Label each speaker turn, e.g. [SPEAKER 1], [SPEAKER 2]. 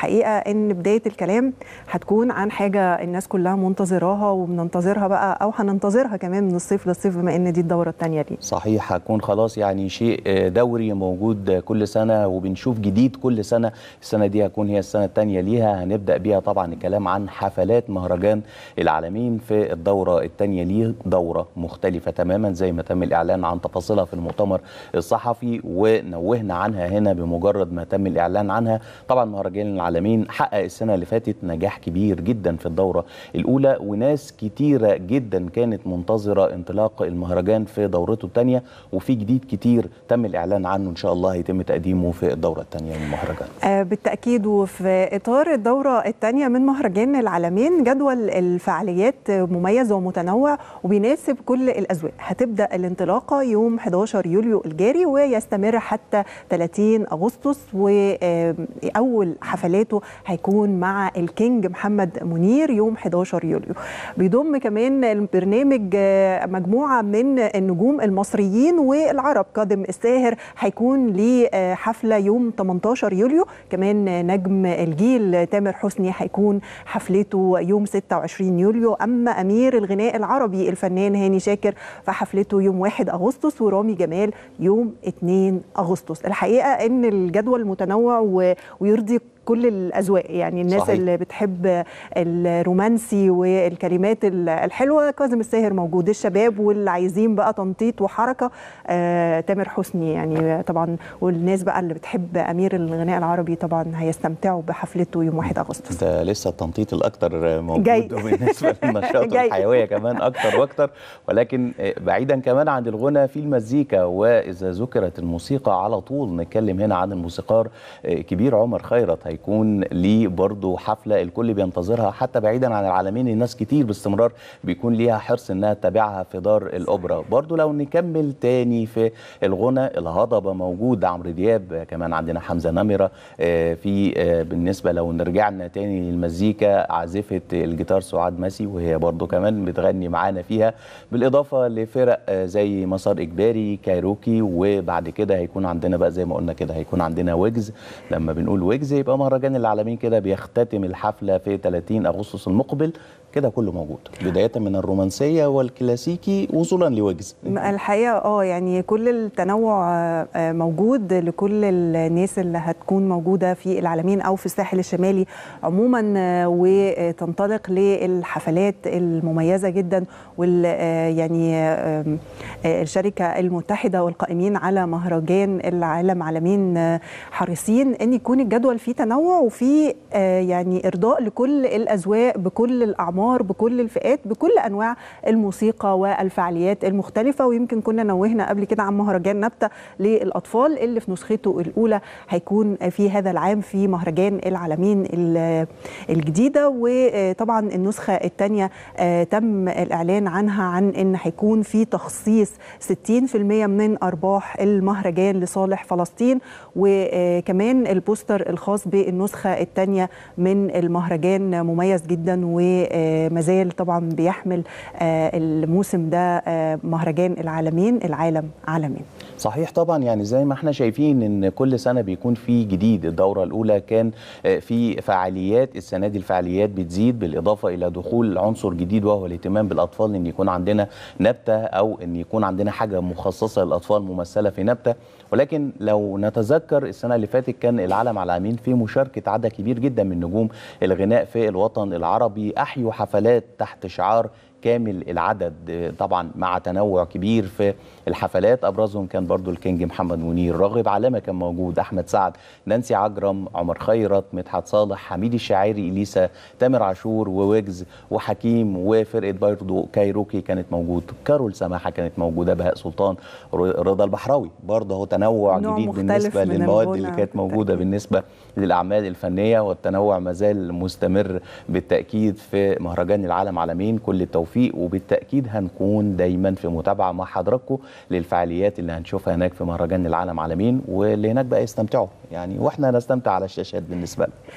[SPEAKER 1] الحقيقه ان بدايه الكلام هتكون عن حاجه الناس كلها منتظراها وبننتظرها بقى او هننتظرها كمان من الصيف للصيف بما ان دي الدوره الثانيه دي
[SPEAKER 2] صحيح هتكون خلاص يعني شيء آه، دوري موجود كل سنه وبنشوف جديد كل سنه السنه دي هتكون هي السنه الثانيه ليها هنبدا بيها طبعا الكلام عن حفلات مهرجان العالمين في الدوره الثانيه ليه دوره مختلفه تماما زي ما تم الاعلان عن تفاصيلها في المؤتمر الصحفي ونوهنا عنها هنا بمجرد ما تم الاعلان عنها طبعا مهرجان العالمين العالمين حقق السنة اللي فاتت نجاح كبير جدا في الدورة الأولى وناس كتيرة جدا كانت منتظرة انطلاق المهرجان في دورته الثانية وفي جديد كتير تم الإعلان عنه إن شاء الله هيتم تقديمه في الدورة الثانية من المهرجان
[SPEAKER 1] آه، بالتأكيد وفي إطار الدورة الثانية من مهرجان العالمين جدول الفعاليات مميز ومتنوع وبيناسب كل الأذواق هتبدأ الانطلاقة يوم 11 يوليو الجاري ويستمر حتى 30 أغسطس وأول حفلات وحفلاته هيكون مع الكينج محمد منير يوم 11 يوليو بيضم كمان البرنامج آه، مجموعة من النجوم المصريين والعرب قادم الساهر هيكون ليه آه، حفلة يوم 18 يوليو كمان نجم الجيل تامر حسني هيكون حفلته يوم 26 يوليو أما أمير الغناء العربي الفنان هاني شاكر فحفلته يوم 1 أغسطس ورامي جمال يوم 2 أغسطس الحقيقة أن الجدول متنوع ويرضي كل الاذواق يعني الناس صحيح. اللي بتحب الرومانسي والكلمات الحلوه كاظم الساهر موجود الشباب واللي عايزين بقى تنطيط وحركه آه تامر حسني يعني طبعا والناس بقى اللي بتحب امير الغناء العربي طبعا هيستمتعوا بحفلته يوم 1 اغسطس
[SPEAKER 2] ده لسه التنطيط الاكثر موجود جاي. بالنسبه للنشاط والحيويه كمان اكثر واكثر ولكن آه، بعيدا كمان عن الغنى في المزيكا واذا ذكرت الموسيقى على طول نتكلم هنا عن الموسيقار آه، كبير عمر خيرت هيكون هيكون ليه برضه حفله الكل بينتظرها حتى بعيدا عن العالمين الناس كتير باستمرار بيكون ليها حرص انها تتابعها في دار الاوبرا برضه لو نكمل تاني في الغنى الهضبه موجود عمرو دياب كمان عندنا حمزه نمره آه، في آه، بالنسبه لو نرجعنا تاني للمزيكا عازفه الجيتار سعاد مسي وهي برضه كمان بتغني معانا فيها بالاضافه لفرق آه، زي مسار اجباري كايروكي وبعد كده هيكون عندنا بقى زي ما قلنا كده هيكون عندنا ويجز لما بنقول ويجز يبقى مهرجان العالمين كده بيختتم الحفلة في 30 أغسطس المقبل كده كله موجود بدايه من الرومانسيه والكلاسيكي وصولا لوجز
[SPEAKER 1] الحقيقه اه يعني كل التنوع آه، موجود لكل الناس اللي هتكون موجوده في العالمين او في الساحل الشمالي عموما آه، وتنطلق للحفلات المميزه جدا وال آه، يعني الشركه المتحده والقائمين على مهرجان العالم عالمين حريصين ان يكون الجدول فيه تنوع وفيه يعني ارضاء لكل الاذواق بكل الاعمار الاعمار بكل الفئات بكل انواع الموسيقى والفعاليات المختلفه ويمكن كنا نوهنا قبل كده عن مهرجان نبته للاطفال اللي في نسخته الاولى هيكون في هذا العام في مهرجان العالمين الجديده وطبعا النسخه الثانيه آه، تم الاعلان عنها عن ان هيكون في تخصيص 60% من ارباح المهرجان لصالح فلسطين وكمان البوستر الخاص بالنسخه الثانيه من المهرجان مميز جدا و آه، مازال زال طبعا بيحمل آه، الموسم ده آه، مهرجان العالمين العالم عالمين صحيح
[SPEAKER 2] طبعا يعني زي ما احنا شايفين ان كل سنه بيكون في جديد الدوره الاولى كان آه، في فعاليات السنه دي الفعاليات بتزيد بالاضافه الى دخول عنصر جديد وهو الاهتمام بالاطفال ان يكون عندنا نبته او ان يكون عندنا حاجه مخصصه للاطفال ممثله في نبته ولكن لو نتذكر السنه اللي فاتت كان العالم على العالمين في مشاركه عدد كبير جدا من نجوم الغناء في الوطن العربي احيوا حفلات تحت شعار كامل العدد طبعا مع تنوع كبير في الحفلات ابرزهم كان برضو الكينج محمد منير راغب علامه كان موجود احمد سعد نانسي عجرم عمر خيرت مدحت صالح حميد الشاعري اليسا تامر عاشور وويجز وحكيم وفرقه برضو كايروكي كانت موجود كارول سماحه كانت موجوده بهاء سلطان رضا البحراوي برضه هو تنوع جديد بالنسبه للمواد اللي كانت موجوده بالنسبه للاعمال الفنيه والتنوع ما زال مستمر بالتاكيد في مهرجان العالم عالمين كل التوفيق توفيق وبالتاكيد هنكون دايما في متابعه مع حضراتكم للفعاليات اللي هنشوفها هناك في مهرجان العالم عالمين واللي هناك بقى يستمتعوا يعني واحنا نستمتع على الشاشات بالنسبه لنا